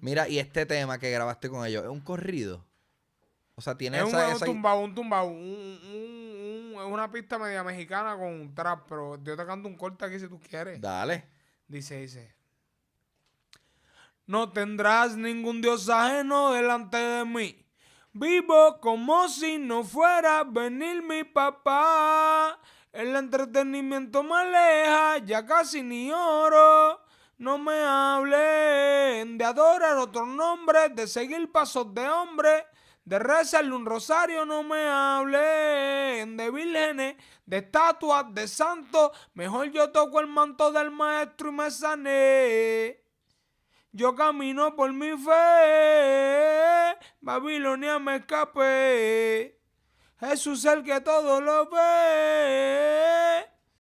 Mira, y este tema que grabaste con ellos, ¿es un corrido? O sea, tiene esa... un, esa... un tumbao, un un, una pista media mexicana con un trap, pero yo te canto un corte aquí si tú quieres. Dale. Dice, dice. No tendrás ningún dios ajeno delante de mí. Vivo como si no fuera venir mi papá. El entretenimiento me aleja, ya casi ni oro. No me hables de adorar otro nombre, de seguir pasos de hombre de rezarle un rosario, no me hable, de vírgenes, de estatuas, de santos. Mejor yo toco el manto del maestro y me sané. Yo camino por mi fe, Babilonia me escapé. Jesús el que todo lo ve.